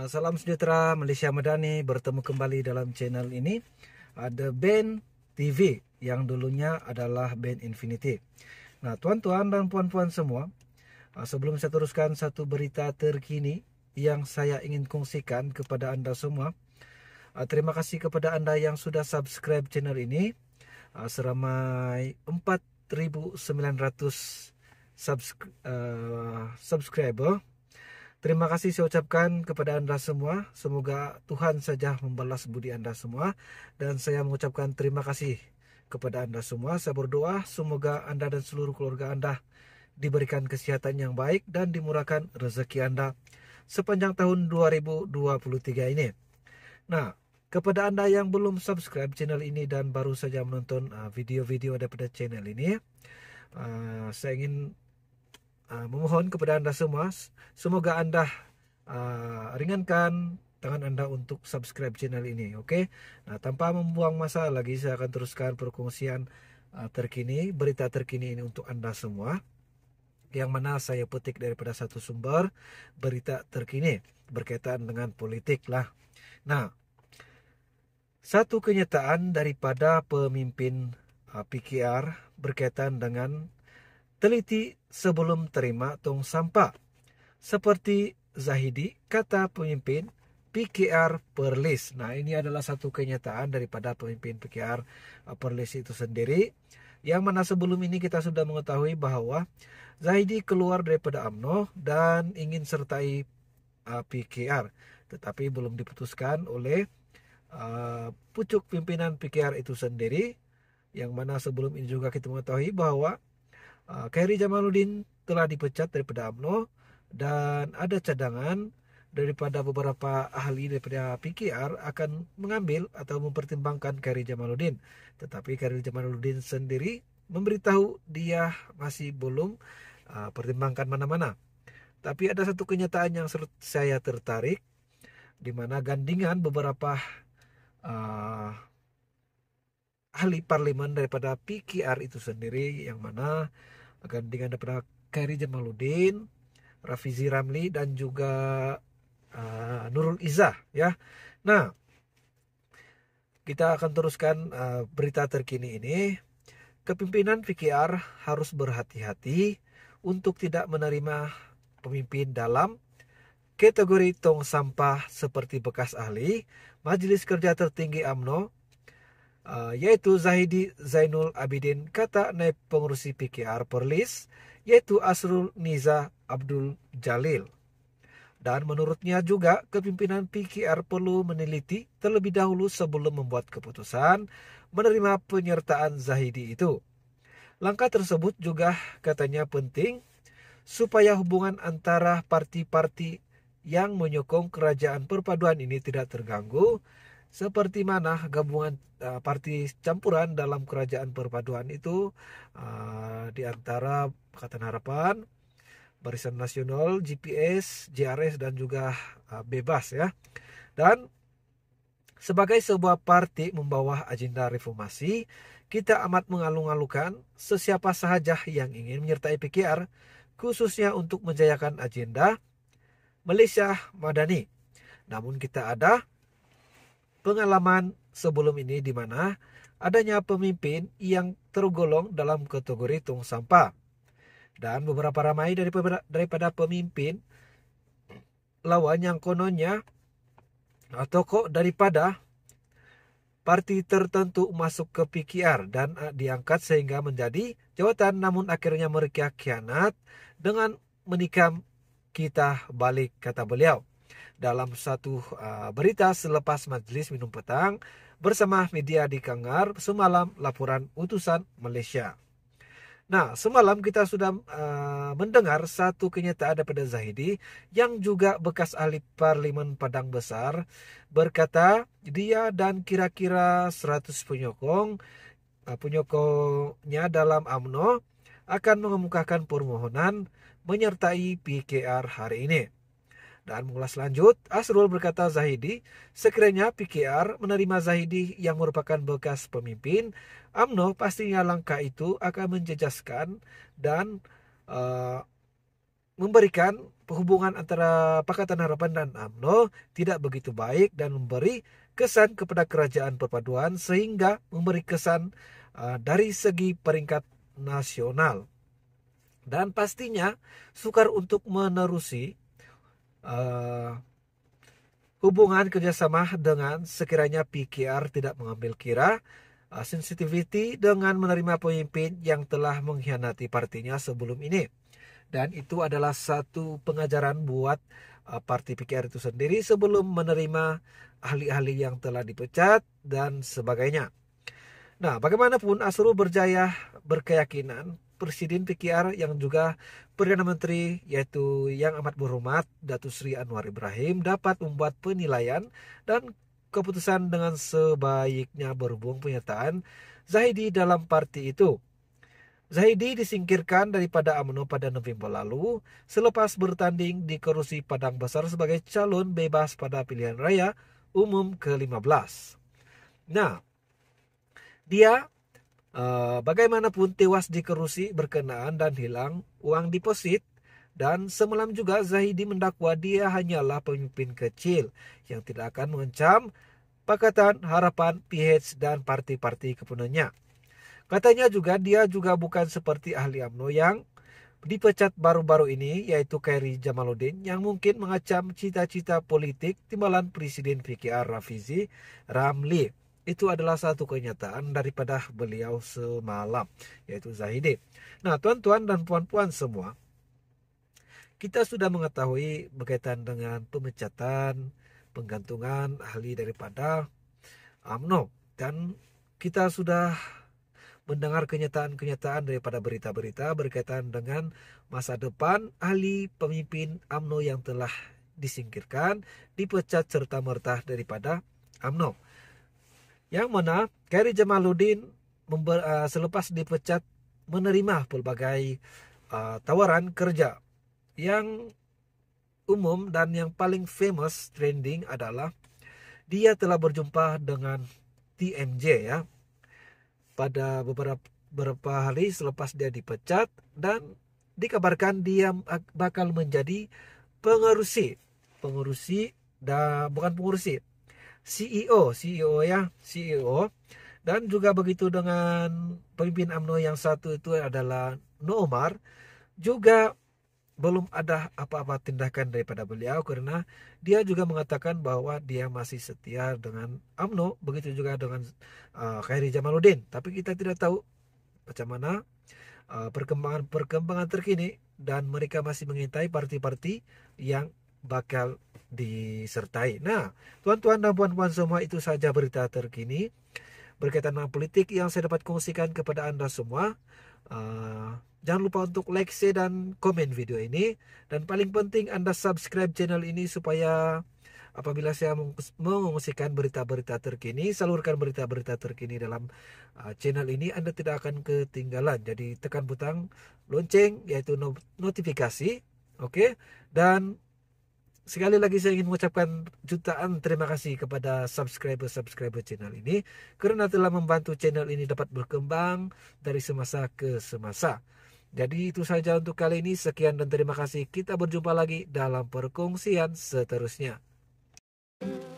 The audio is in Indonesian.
Ah, salam sejahtera Malaysia Madani bertemu kembali dalam channel ini ada band TV yang dulunya adalah band Infinity. Nah, tuan-tuan dan puan-puan semua, ah, sebelum saya teruskan satu berita terkini yang saya ingin kongsikan kepada anda semua. Ah, terima kasih kepada anda yang sudah subscribe channel ini seramai 4900 subscriber. Terima kasih saya ucapkan kepada Anda semua. Semoga Tuhan saja membalas budi Anda semua. Dan saya mengucapkan terima kasih kepada Anda semua. Saya berdoa semoga Anda dan seluruh keluarga Anda diberikan kesehatan yang baik dan dimurahkan rezeki Anda sepanjang tahun 2023 ini. Nah, kepada Anda yang belum subscribe channel ini dan baru saja menonton uh, video-video daripada channel ini, uh, saya ingin Ah, memohon kepada anda semua semoga anda uh, ringankan tangan anda untuk subscribe channel ini oke okay? nah tanpa membuang masa lagi saya akan teruskan perkongsian uh, terkini berita terkini ini untuk anda semua yang mana saya petik daripada satu sumber berita terkini berkaitan dengan politik lah nah satu kenyataan daripada pemimpin PKR berkaitan dengan teliti sebelum terima tong sampah. Seperti Zahidi, kata pemimpin PKR Perlis. Nah, ini adalah satu kenyataan daripada pemimpin PKR uh, Perlis itu sendiri. Yang mana sebelum ini kita sudah mengetahui bahwa Zahidi keluar daripada AMNO dan ingin sertai uh, PKR. Tetapi belum diputuskan oleh uh, pucuk pimpinan PKR itu sendiri. Yang mana sebelum ini juga kita mengetahui bahwa Ah, Khairi Jamaluddin telah dipecat daripada UMNO dan ada cadangan daripada beberapa ahli daripada PKR akan mengambil atau mempertimbangkan Khairi Jamaluddin. Tetapi Khairi Jamaluddin sendiri memberitahu dia masih belum uh, pertimbangkan mana-mana. Tapi ada satu kenyataan yang saya tertarik di mana gandingan beberapa uh, ahli parlemen daripada PKR itu sendiri yang mana dengan daripada Kairi Jamaluddin, Rafizi Ramli dan juga uh, Nurul Izzah ya. Nah, kita akan teruskan uh, berita terkini ini. Kepimpinan PKR harus berhati-hati untuk tidak menerima pemimpin dalam kategori tong sampah seperti bekas ahli Majelis Kerja Tertinggi AMNO Ah, yaitu Zahidi Zainul Abidin kata naib pengurusi PKR Perlis yaitu Asrul Niza Abdul Jalil. Dan menurutnya juga kepimpinan PKR perlu meneliti terlebih dahulu sebelum membuat keputusan menerima penyertaan Zahidi itu. Langkah tersebut juga katanya penting supaya hubungan antara parti-parti yang menyokong kerajaan perpaduan ini tidak terganggu seperti mana gabungan uh, parti campuran dalam kerajaan perpaduan itu uh, di antara Pakatan Harapan, Barisan Nasional, GPS, JRS dan juga uh, Bebas ya. Dan sebagai sebuah parti membawa agenda reformasi, kita amat mengalung-alungkan sesiapa sahaja yang ingin menyertai PKR khususnya untuk menjayakan agenda Malaysia Madani. Namun kita ada pengalaman sebelum ini di mana adanya pemimpin yang tergolong dalam kategori tong sampah. Dan beberapa ramai daripada, daripada pemimpin lawan yang kononnya atau kok daripada parti tertentu masuk ke PKR dan eh, diangkat sehingga menjadi jawatan namun akhirnya mereka kianat dengan menikam kita balik kata beliau dalam satu uh, berita selepas majlis minum petang bersama media di Kangar semalam laporan utusan Malaysia. Nah, semalam kita sudah uh, mendengar satu kenyataan daripada Zahidi yang juga bekas ahli parlimen Padang Besar berkata dia dan kira-kira 100 penyokong uh, penyokongnya dalam AMNO akan mengemukakan permohonan menyertai PKR hari ini. Dan mengulas lanjut, Asrul berkata Zahidi, sekiranya PKR menerima Zahidi yang merupakan bekas pemimpin, AMNO pastinya langkah itu akan menjejaskan dan uh, memberikan hubungan antara Pakatan Harapan dan AMNO tidak begitu baik dan memberi kesan kepada kerajaan perpaduan sehingga memberi kesan uh, dari segi peringkat nasional. Dan pastinya sukar untuk menerusi uh, hubungan kerjasama dengan sekiranya PKR tidak mengambil kira uh, eh, sensitivity dengan menerima pemimpin yang telah mengkhianati partinya sebelum ini. Dan itu adalah satu pengajaran buat uh, parti PKR itu sendiri sebelum menerima ahli-ahli yang telah dipecat dan sebagainya. Nah, bagaimanapun asrul berjaya berkeyakinan Presiden PKR yang juga Perdana Menteri yaitu yang amat berhormat Datu Sri Anwar Ibrahim dapat membuat penilaian dan keputusan dengan sebaiknya berhubung pernyataan Zahidi dalam parti itu. Zahidi disingkirkan daripada AMNO pada November lalu selepas bertanding di Kerusi Padang Besar sebagai calon bebas pada pilihan raya umum ke-15. Nah, dia Eh, bagaimanapun tewas di kerusi berkenaan dan hilang uang deposit dan semalam juga Zahidi mendakwa dia hanyalah pemimpin kecil yang tidak akan mengancam Pakatan Harapan, PH dan parti-parti kepunanya. Katanya juga dia juga bukan seperti ahli AMNO yang dipecat baru-baru ini yaitu Kairi Jamaluddin yang mungkin mengacam cita-cita politik timbalan Presiden PKR Rafizi Ramli. Itu adalah satu kenyataan daripada beliau semalam, yaitu Zahidi. Nah, tuan-tuan dan puan-puan semua, kita sudah mengetahui berkaitan dengan pemecatan, penggantungan ahli daripada AMNO. Dan kita sudah mendengar kenyataan-kenyataan daripada berita-berita berkaitan dengan masa depan ahli pemimpin AMNO yang telah disingkirkan, dipecat serta merta daripada AMNO. Yang mana Kerry Jamaluddin member, uh, selepas dipecat menerima pelbagai uh, tawaran kerja yang umum dan yang paling famous trending adalah dia telah berjumpa dengan TMJ ya pada beberapa beberapa hari selepas dia dipecat dan dikabarkan dia bakal menjadi pengurusi pengurusi dan bukan pengurusi CEO, CEO ya, CEO. Dan juga begitu dengan pemimpin AMNO yang satu itu adalah Noomar. Juga belum ada apa-apa tindakan daripada beliau karena dia juga mengatakan bahwa dia masih setia dengan AMNO begitu juga dengan uh, Khairi Jamaluddin tapi kita tidak tahu bagaimana uh, perkembangan-perkembangan uh, terkini dan mereka masih mengintai parti-parti yang bakal disertai. Nah, tuan-tuan dan puan-puan semua itu saja berita terkini berkaitan dengan politik yang saya dapat kongsikan kepada Anda semua. Uh, jangan lupa untuk like, share, dan komen video ini. Dan paling penting Anda subscribe channel ini supaya apabila saya mengungsikan berita-berita terkini, salurkan berita-berita terkini dalam uh, channel ini, Anda tidak akan ketinggalan. Jadi tekan butang lonceng yaitu notifikasi, oke? Okay? Dan sekali lagi saya ingin mengucapkan jutaan terima kasih kepada subscriber-subscriber channel ini karena telah membantu channel ini dapat berkembang dari semasa ke semasa. Jadi itu saja untuk kali ini. Sekian dan terima kasih. Kita berjumpa lagi dalam perkongsian seterusnya. thank you